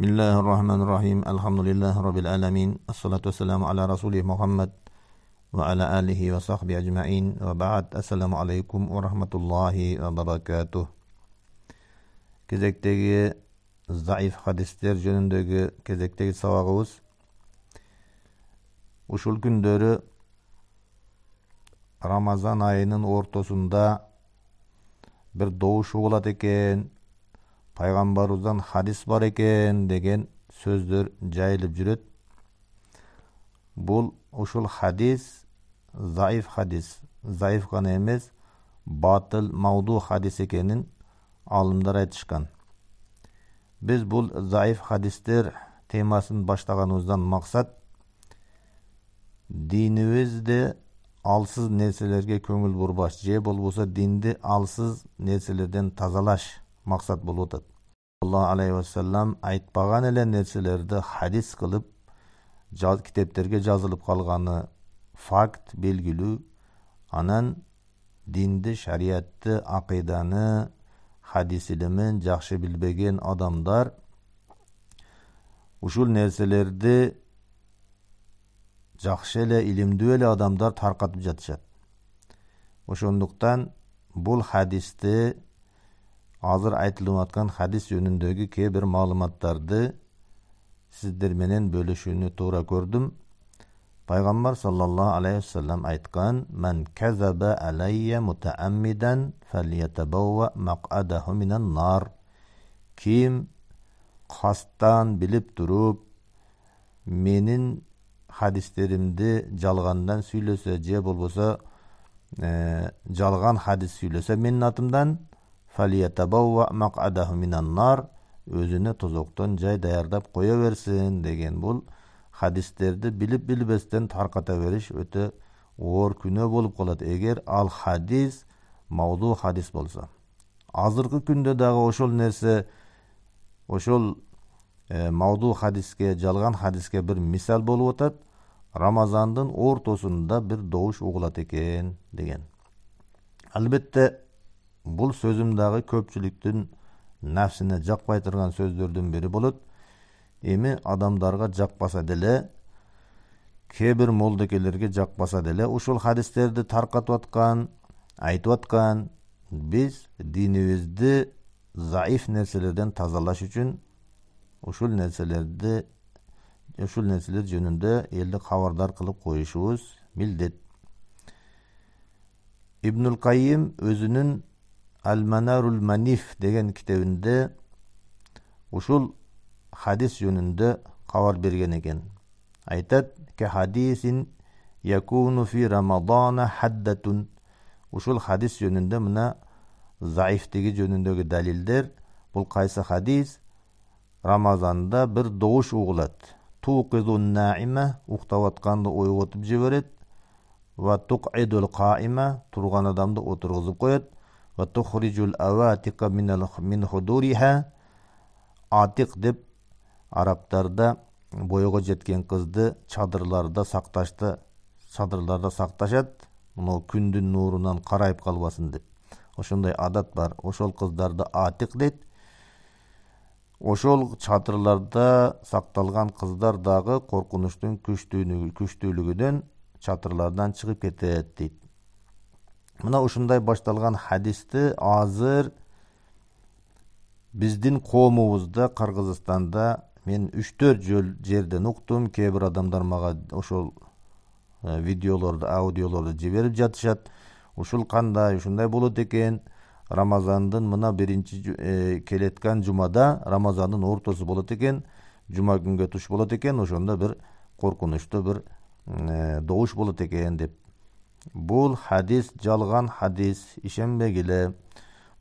Bismillahirrahmanirrahim. Alhamdulillah rabbil alamin. Assalatu wassalamu ala rasulih Muhammad wa ala alihi wa sahbihi ajma'in. Wa ba'd. Assalamualaikum warahmatullahi wabarakatuh. Кезектегі заиф хадистер жөніндегі кезектегі сабағымыз ұшыл күндері Ramazan ayının ортасында bir доушы болады eken, пайгамбарыбыздан хадис бар екен деген сөздер жайылып жүрөт бұл ушул хадис заиф хадис заиф ғана емес батыл мауду хадис екенін алымдар айтышқан біз бұл заиф хадистер темасын баштағанымыздан мақсат динибизде алсыз нерселерге көңүл бурбаш же болбосо динди алсыз нерселерден тазалаш мақсат болуп атат алла алейхи уассалам айтпаған эле нәрселерді хадис кылып китептерге жазылып қалғаны факт белгілуу анан динді шариатты ақиданы хадис илімін жақсы билбеген адамдар ушул нәрселерді жақсы эле илимдүү эле адамдар таркатып жатышат ошондуктан бул хадисти азыр айтылып аткан хадис жөнүндөгү кээ бир маалыматтарды сиздер менен бөлүшүүнү туура көрдүм пайгамбар саллаллаху алейхи вассалам айткан ман казаба алайя мутааммидан мақадаху минан нар ким қастан билип туруп менин хадистеримди жалгандан сүйлөсө же болбосо э, жалган хадис сүйлөсө менин атымдан өзіне тозоктон жай даярдап қоя берсін деген бұл хадистерді біліп білбестен тарқата бериш өте оор күнөө болып қалады егер ал хадис мавду хадис болса. азыркы күндө дагы ошол нерсе ошол ә, мавду хадиске жалган хадиске бир мисал болуп атат рамазандын ортосунда бир добуш угулат экен деген албетте бұл сөзімдағы көпшіліктің нәпсіне жақпай тұрған сөздердің бірі болып Емі адамдарға жақпаса деле кейбір молдекелерге жақпаса деле ушул хадистерді тарқатып аткан айтып жатқан біз динибизди заиф нерселерден тазалаш үчүн ушул нерселерди ушул нерселер жөнүндө елді кабардар кылып коюшубуз милдет ибнул қайым өзінің Әл Манарул Маниф деген kitobinda ushul хадис жөнүндө қавар берген екен айтат ке хадисин якуну фи рамадана хаддатун ушул хадис жөнінде мына заифтегі жөніндегі дәлелдер бұл қайсы хадис рамазанда бір добуш угулат тукизун наима ұқтаватқанды атканды жеверед жібереді ва тукидул қаима тұрған адамды отырғызып қояды وتخرج аватика деп арабтарда бойға жеткен қызды чадырларда сақташты чадырларда сақташат мынау күндүн нурунан қарайып калбасын деп ошондой адат бар ошол қыздарды атик дейт ошол чатырларда сакталган кыздар дагы коркунучтун күчтүүлүгүнөн чатырлардан чыгып кетет дейт мына ушундай башталган хадисти азыр биздин коомубузда кыргызстанда мен үч төрт жерден уктум кээ бир адамдар мага ошол э, видеолорду аудиолорду жиберип жатышат ушул кандай ушундай болот экен рамазандын мына биринчи э, келеаткан жумада рамазандын ортосу болот экен жума күнгө туш болот экен ошондо бир коркунучтуу бир э, добуш болот экен деп бұл хадис жалған хадис ишенбегіле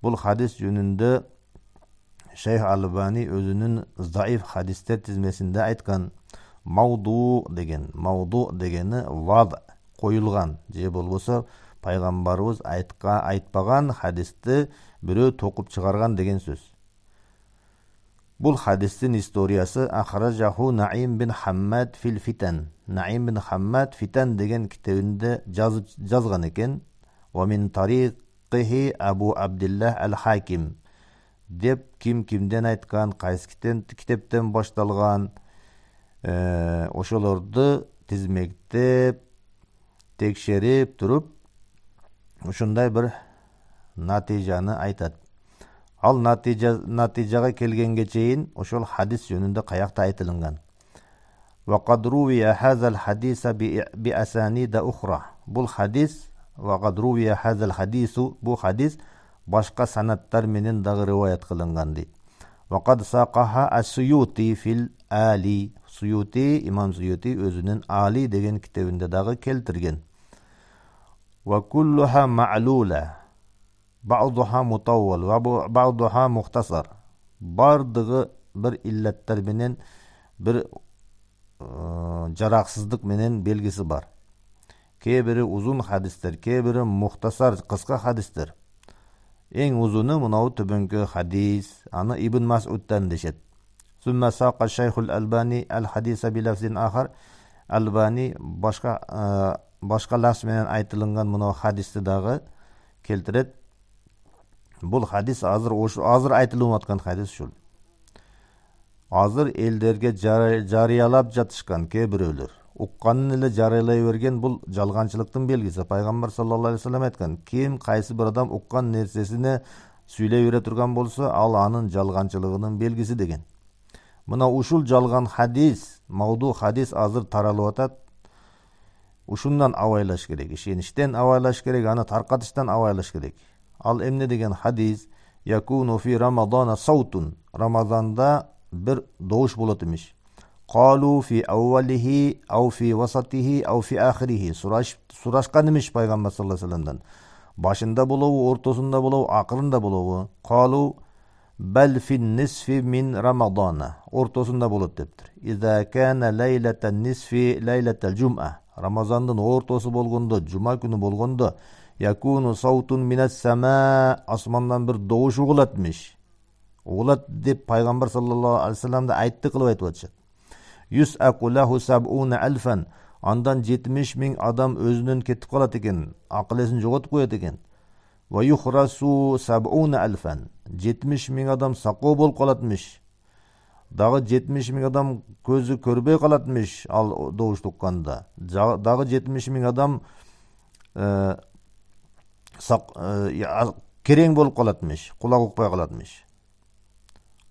бұл хадис жөнінде шейх албани өзінің заиф хадистер тізмесінде айтқан мауду деген мауду дегені вад қойылған же болбосо пайғамбарыбыз айтқа айтпаған хадисті біреу тоқып шығарған деген сөз бұл хадистің историясы ахражаху наим бин хаммад фил фитан наим бин хаммад фитан деген кітабінде жазған екен уамин тарихи абу абдиллах әл хаким деп ким кимден айтқан қайсы кітептен башталған ошолорду тизмектеп текшерип туруп ушундай бір натыйжаны айтат Ал нәтижа нәтижаға келгенге дейін ошол хадис өнүндө қаяқта айтылған. Ва қадрувия хазал хадиса би асанид ахра. Бұл хадис ва қадрувия хазал хадис бұл хадис башқа санааттар менен дагы риwayat кылынган дейт. Ва ас-Суюти фил Али. Суюти имам Суюти өзүнүн Али деген китебинде дагы келтирген. Ва куллуха мутауыл, مطول وبعضها мұқтасар бардығы бір илләттер менен бір ә, жарақсыздық менен белгісі бар Кейбірі ұзын хадистер кейбірі мұқтасар қысқа хадистер ең ұзыны мынау түбінгі хадис аны ибн масудтан дешеді шайхул албани ал الألباني الحديث بلفظ آخر башқа باشقا башқа лас менен айтылынған мынау хадисти дағы келтирет бұл хадис азыр азыр айтылып аткан хадис ушул азыр элдерге жарыялап жатышкан кээ бирөөлөр укканын эле жарыялай берген бул жалганчылыктын белгиси пайгамбар саллаллаху алейхи вассалам айткан ким кайсы бир адам уккан нерсесине сүйлөй бере турган болсо ал анын жалганчылыгынын белгиси деген мына ушул жалган хадис мауду хадис азыр таралып атат ушундан абайлаш керек ишеничтен абайлаш керек аны таркатыштан абайлаш керек ал эмне деген хадис якуну фи рамадана саутун рамазанда бир добуш болот эмиш «Калу фи аввалихи ау фи васатихи, ау фи ахирихи». Сурашка сұрашқан пайгамбар башында болобу ортосунда болобу акырында болобу «Калу, بل фин нисфи мин Рамадана». ортосунда болот дептир иза кана ليلة нисфи ليلة الجمعة рамазандын ортосу болгондо жума күнү болгондо якуну саутун минас сама асмандан бир добуш меш угулат деп пайгамбар саллаллаху алейхи вассаламды айтты кылып айтып атышат юс акулаху сабуна альфан андан жетмеш миң адам өзүнөн кетип калат екен, акыл эсин жоготуп екен. экен ваюхрасу сабуна альфан жетмеш миң адам сакоо болуп калатмиш Дағы жетимиш миң адам көзү көрбөй калатмиш ал добушту укканда дагы жетимиш миң адам керең болып қалатмыш құлақ ұқпай қалатмыш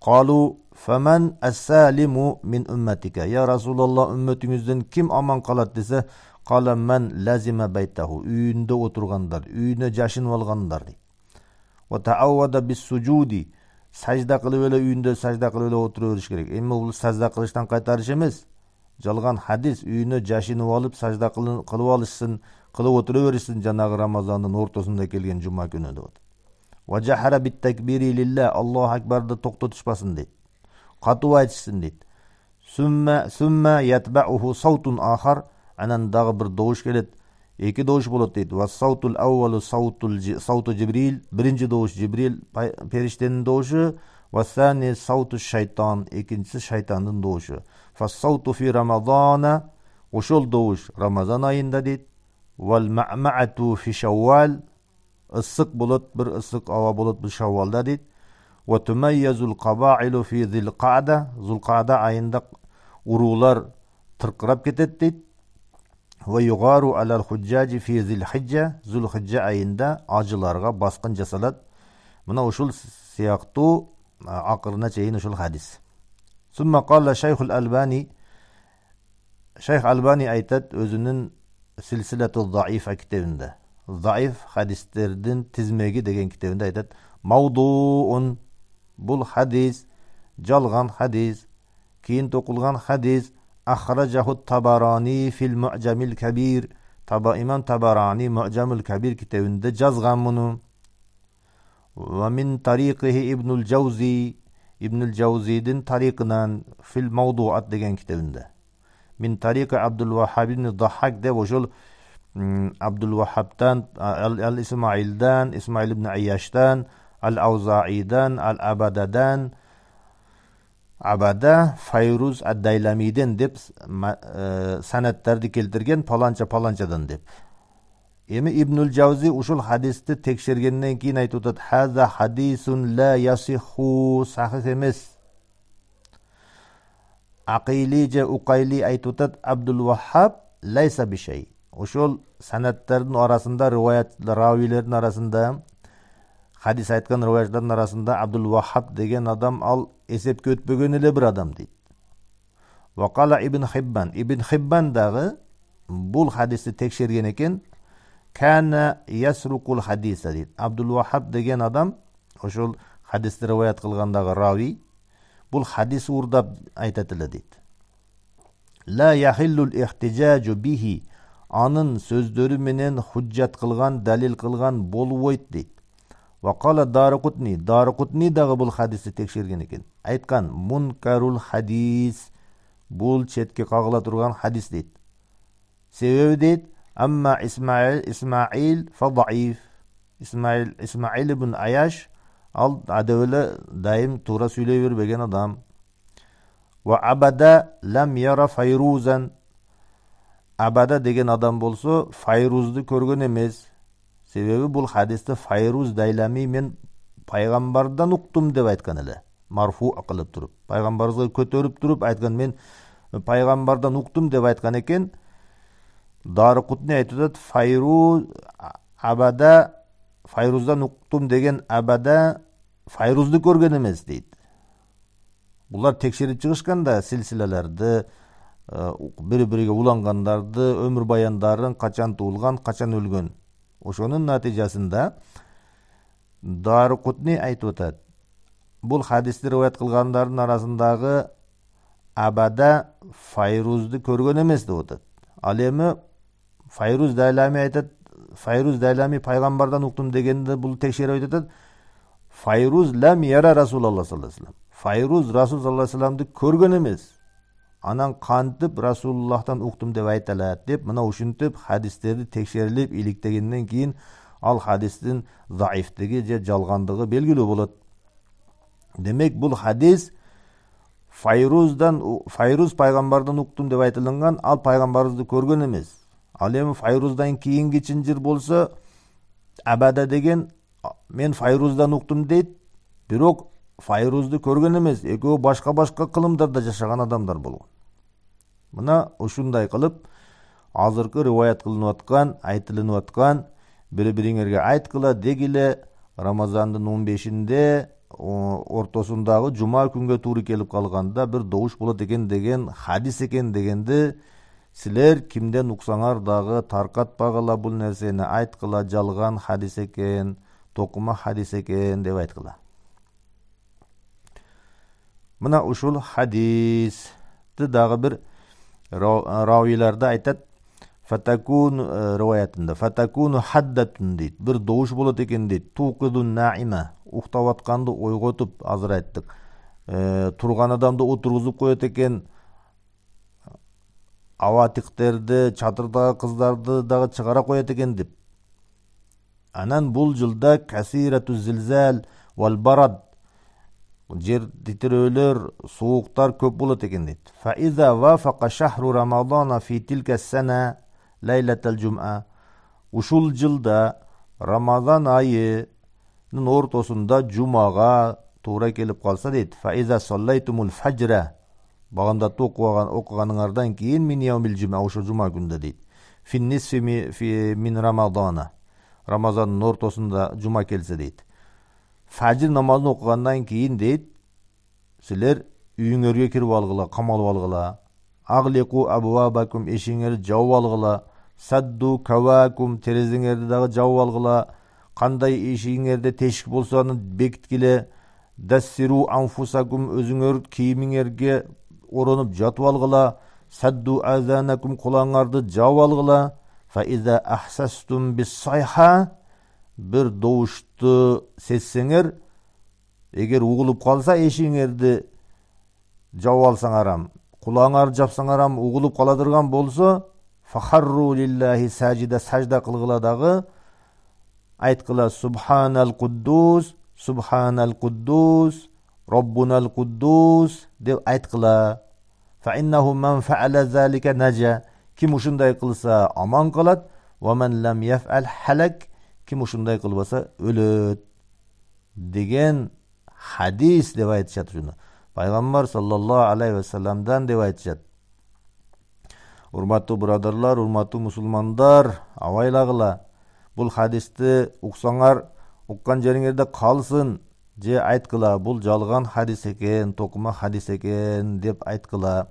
қалу фәмән әсәлиму мин үммәтика я расулалла үмметіңізден кім аман қалады десе қала мән ләзима бәйтаху үйінде отырғандар үйіне жашынып алғандар дейді сәжда қылып еле үйінде сәжда қылып еле отыра беріш керек енді бұл сәжда қылыштан қайтарыш емес жалған хадис үйіне жашынып алып сәжда қылып алышсын кылып отура беришсин жанагы рамазандын ортосунда келген жума күнү деп атат биттакбири лилля аллаху акбарды токтотушпасын дейт катуу айтышсын дейт сумма сумма ятбауху саутун ахар анан дагы бир добуш келет эки добуш болот дейт саутул аввалу саутул сауту жибрил биринчи добуш жибрил периштенин добушу сани сауту шайтан экинчиси шайтандын добушу фасауту фи рамазана ошол добуш рамазан айында дейт والمعمعة في شوال السق بلط بر السق أو بلط بشوال ده ديت وتميز القبائل في ذي القعدة ذو القعدة عندك ورولر ترقرب كتتت ويغار على الحجاج في ذي الحجة ذو الحجة عند أجلارغا باسقن جسلت من أشل سياقتو عقرنا شيء نشل حديث ثم قال شيخ الألباني شيخ الألباني أيتت أذنن сілсілату даифа китебинде заиф хадистердин тізмегі деген китебинде айтат маудуун бул хадис жалган хадис кейін токулган хадис ахражаху табарани фил мужамил кабир таба имам табарани мужамил кабир китебинде жазган муну ва мин тарихи ибнул жаузи ибнул жаузидин тарихынан фил маудуат деген китебинде min tariqi abdul vahab ibn dahhak deb o'shal mm, abdul vahabdan al ismoildan ismoil ibn ayashdan al avzaiydan al abadadan abada fayruz ad daylamiydan deb e, san'atlarni keltirgan paloncha palonchadan deb emi ibnul javziy ushul hadisni tekshirgandan keyin aytib o'tadi haza hadisun la yasihu sahih emas ақили же уқайли айтып абдул уахаб ләйса бишай ошол санаттардың арасында риуаят рауилердің арасында хадис айтқан риуаяттардың арасында абдул деген адам ал есепке өтпеген эле бір адам дейді уақала ибн хиббан ибн хиббан дағы бұл хадисті текшерген екен кәна ясрукул хадиса дейді абдул деген адам ошол хадисті риуаят қылғандағы рауи бұл хадис уурдап айтатылы дейді лә яхиллул ихтижажу бихи анын сөздөрү менен қылған, кылган далил кылган болбойт дейт вакала дарыкутни дарыкутни дагы бул хадисти текшерген экен айткан мункарул хадис бұл четке кагыла турган хадис дейді. себеби дейт амма исмаил исмаил фадаиф исмаил исмаил ибн аяш ал эле дайым тура сүйлөй бербеген адам абада лам яра файрузан абада деген адам болсо файрузды көрген емес себебі бұл хадисті файруз дайлами мен пайғамбардан уктум деп айткан эле марфу кылып тұрып пайгамбарыбызга көтеріп тұрып айткан мен пайғамбардан уктум деп айтқан екен кутни айтып атат файруз абада файруздан ұқтым деген абада файрузды көрген емес дейді бұлар текшерип чыгышкан да силсилелерди бири бириге ұланғандарды, өмүр баяндарын качан туулган качан өлгөн ошонун натыйжасында дарукутни айтып атат бул хадисти рыбаят кылгандардын арасындагы абада файрузду көргөн эмес деп атат ал эми файруз далами айтат файруз дәлами пайғамбардан ұқтым дегенді бұл тексеріп айтып файруз ләм яра алла саллаллаху алейхи файруз расул саллаллаху алейхи көрген емес анан кантип расулуллахтан уктум деп алады деп мына ушинтип хадистерди текшерилип иликтегенден кийин ал хадистин заифтиги же жалгандыгы белгилүү болот демек бул хадис файруздан файруз пайгамбардан уктум деп айтылынган ал пайгамбарыбызды көргөн эмес ал эми файруздан кийинки чынжыр болсо абада деген мен файруздан уктум дейт бирок файрузду көргөн эмес экөө башка башка кылымдарда жашаган адамдар болгон мына ушундай кылып азыркы рыбаят кылынып аткан айтылынып аткан бири бириңерге айткыла дегиле рамазандын он бешинде ортосундагы жума күнгө туура келип калганда бир добуш болот экен деген хадис экен дегенди силер кимден уксаңар дагы таркатпагыла бул нерсени айткыла жалган хадис экен токума хадис экен деп айткыла мына ушул хадисти дагы бир равиларда айтат фатакун э, риваятында фатакуну хаддатун дейт бир добуш болот экен дейт тукыдун наима уктап атканды ойготуп азыр айттык э, турган адамды отургузуп коет экен абатиктерди чатырдагы қыздарды дагы чыгара коет экен деп анан бұл жылда касирату зилзал вал барад жер титирөөлөр сууктар көп болот экен дейт фаиза вафака шахру рамадана фи тилка сана лайлатал жума ушул жылда рамазан айынын ортосунда жумага туура келип қалса дейді. фаиза соллайтумул фажра багамдатты окуган окуганыңардан кийин мин яумил жума ошол жума күндө дейт финнисфи мин рамадана рамазандын ортосунда жума келсе дейт фажир намазын окугандан кийин дейт силер үйүңөргө кирип алгыла камалып алгыла аглику абвабакум эшиңерди жауып алгыла садду кавакум терезеңерди дагы жауып алгыла кандай эшигиңерде тешик болсо аны бекиткиле дассиру анфусакум өзүңөр кийимиңерге орынып жатып алғыла сәдду әзәнәкүм құлаңарды жау алғыла фаиза ахсастум сайха бір доушты сезсеңер егер ұғылып қалса ешіңерді жауалсаң алсаң арам құлаңар жапсаң арам ұғылып қаладырған болса фахарру лиллахи сәжида сәжда қылғыла дағы айтқыла субханал құддус субханал құддус ربنا куддус деп айтқыла иннаху من فعل ذلك نجا кім ушундай кылса аман калат ومن кім ушундай кылбаса өлөт деген хадис деп айтышат ушуну Пайғамбар саллаллаху алейхи деп айтышат урматтуу бурадарлар урматтуу мусулмандар абайлагыла Бұл хадисті уксаңар уккан жериңерде калсын же айткыла бул жалган хадис экен to'qima хадис экен деп айткыла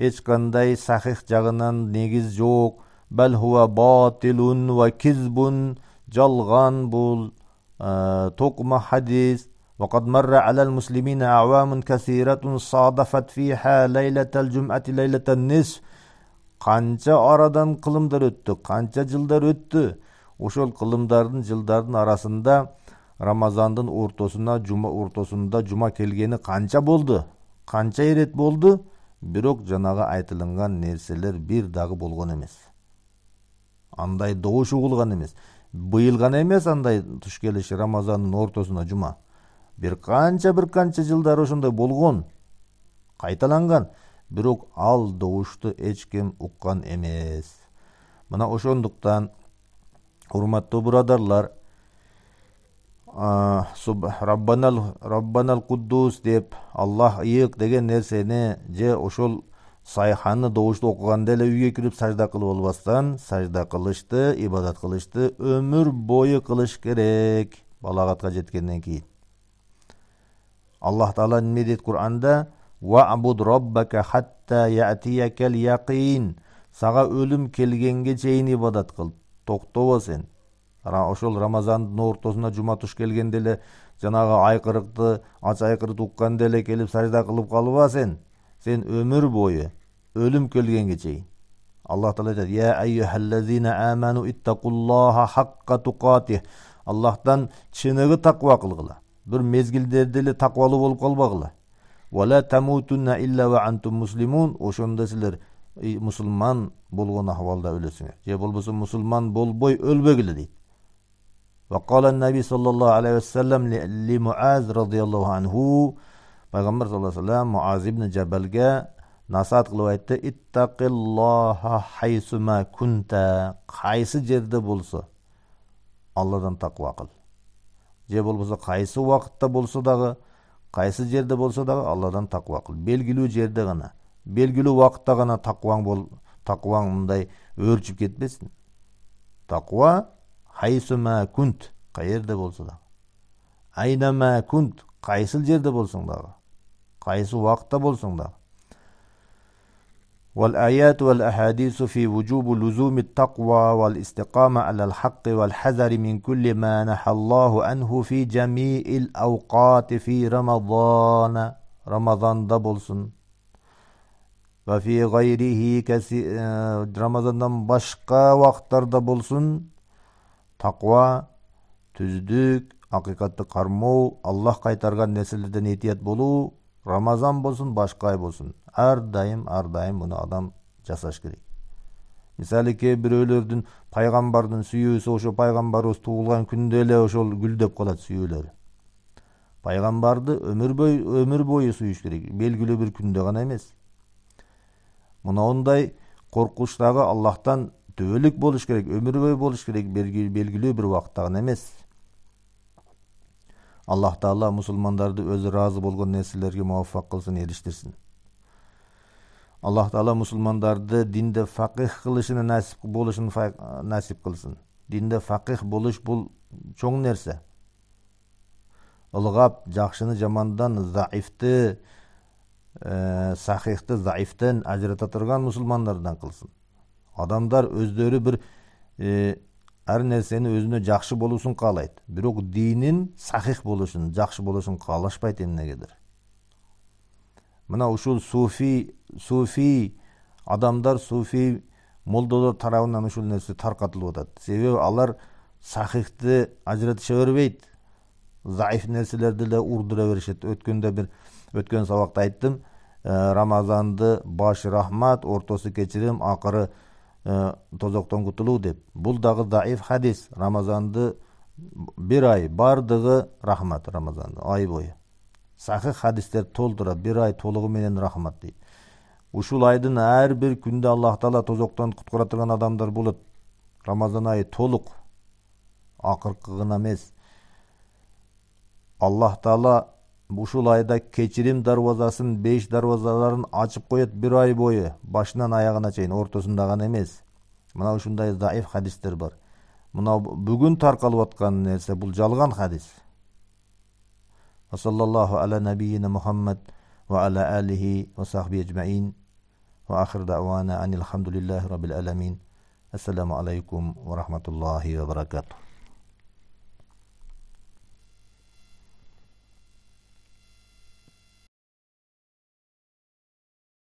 эч кандай сахих жагынан негиз жок bal huva botilun va kizbun yolg'on bu e, to'qima hadis وقد مر على المسلمين أعوام كثيرة صادفت فيها ليلة الجمعة ليلة النصف qancha oradan qilimdir o'tdi qancha jildir o'tdi ошол кылымдардын жылдардын арасында рамазандын ортосуна жума ортосунда жума келгени канча болду канча ирет болду бирок жанагы айтылынган нерселер бир дагы болгон эмес андай добуш угулган эмес быйыл гана эмес андай туш келиши рамазандын ортосуна жума бир канча бир канча жылдар ошондой болгон кайталанган бирок ал добушту эч ким уккан эмес мына ошондуктан Құрматты бұрадарлар. Раббанал robbanal құддус деп, Аллах деген деген нәрсені же ошол сайханы доғышты окуганда эле үйге кіріп сажда кылып албастан сажда қылышты, ибадат қылышты, өмір бойы қылыш керек Балағатқа жеткенден кейін. аллах таала эмне дейт куранда абуд Раббака хатта ятиякал якин Саға өлім келгенге чейин ибадат кыл токтобо сен ошол рамазандын ортосуна жума туш келгенде эле жанагы айкырыкты ач айкырыкты укканда эле келип сажда кылып калба сен сен өмүр бою өлүм келгенге чейин аллах таала айтат я айюхаллазина аману иттакуллаха хакка тукатих аллахтан чыныгы таква кылгыла бир мезгилдерде эле таквалуу болуп калбагыла ошондо силер мусулман болған ахуалда өлөсүңөр же болбосо мусулман болбой өлбөгүлө дейт وقال النبي صلى الله عليه وسلم لمعاذ رضي الله عنه саллаллаху алейхи вассалам муаз ибн жабалга насаат кылып айтты иттакиллаха хайсума кунта қайсы жерде болса алладан тақва қыл же болбосо қайсы убакытта болса дагы қайсы жерде болса дагы алладан такыба кыл белгилүү жерде ғана белгілі уақытта ғана тақуаң бол тақуаң мындай өршіп кетпесін тақуа хайсума күнт қайерде болса да айнама күнт қайсыл жерде болсаң дағы қайсы уақытта болсаң дағы والآيات والأحاديث في وجوب لزوم التقوى والاستقامة على الحق والحذر من كل ما نحى الله عنه في جميع الأوقات في وفي غيره Ramazandan башқа уақыттарда болсун таква түздүк акыйкатты кармоо аллах кайтарган нерселерден этият болуу рамазан болсун башка ай болсун ар дайым ар дайым муну адам жасаш керек мисалы кээ бирөөлөрдүн пайгамбардын сүйүүсү ошо пайгамбарыбыз туулган күндө эле ошол гүлдөп калат сүйүүлөрү пайгамбарды өмүр бою өмүр бою сүйүш керек белгилүү бир күндө гана эмес мынандай қорқуштағы аллахтан түбөлүк болуш керек өмүр бою болуш керек белгилүү бир убакытта гана эмес аллах таала мусулмандарды өзү ыраазы болгон нерселерге муваффак кылсын эриштирсин аллах таала мусулмандарды динде факих кылышына насип болушун насип кылсын динде факих болуш бул чоң нерсе ылгап жакшыны жамандан заифти Э, сахихты заифтен ажырата турган мусулмандардан кылсын адамдар өздөрү бир ар э, нерсени өзүнө жакшы болуусун каалайт бирок динин сахих болушун жакшы болушун каалашпайт эмнегедир мына ушул суфи суфи адамдар суфи молдолор тарабынан ушул нерсе таркатылып атат себеби алар сахихти ажыратыша бербейт заиф нерселерди деле урдура беришет өткөндө бир өткөн сабакта айттым Э, рамазанды башы рахмат ортосу кечирим акыры э, тозоктон кутулуу деп бул дагы даиф хадис рамазанды бир ай бардығы рахмат рамазанды ай бою сахих хадистер толтура бир ай толугу менен рахмат дейді. ушул айдын ар бир күндө аллах таала тозоктон куткара турган адамдар болот рамазан айы толук акыркы гана эмес аллах таала ушул айда кечирим дарбазасын беш дарбазаларын ачып коет бир ай бою башынан аягына чейин ортосунда гана эмес мына ушундай заиф хадистер бар мына бүгүн таркалып аткан нерсе бул жалган хадис وصلى الله على نبينا محمد وعلى آله وصحبه أجمعين وآخر دعوانا أن الحمد لله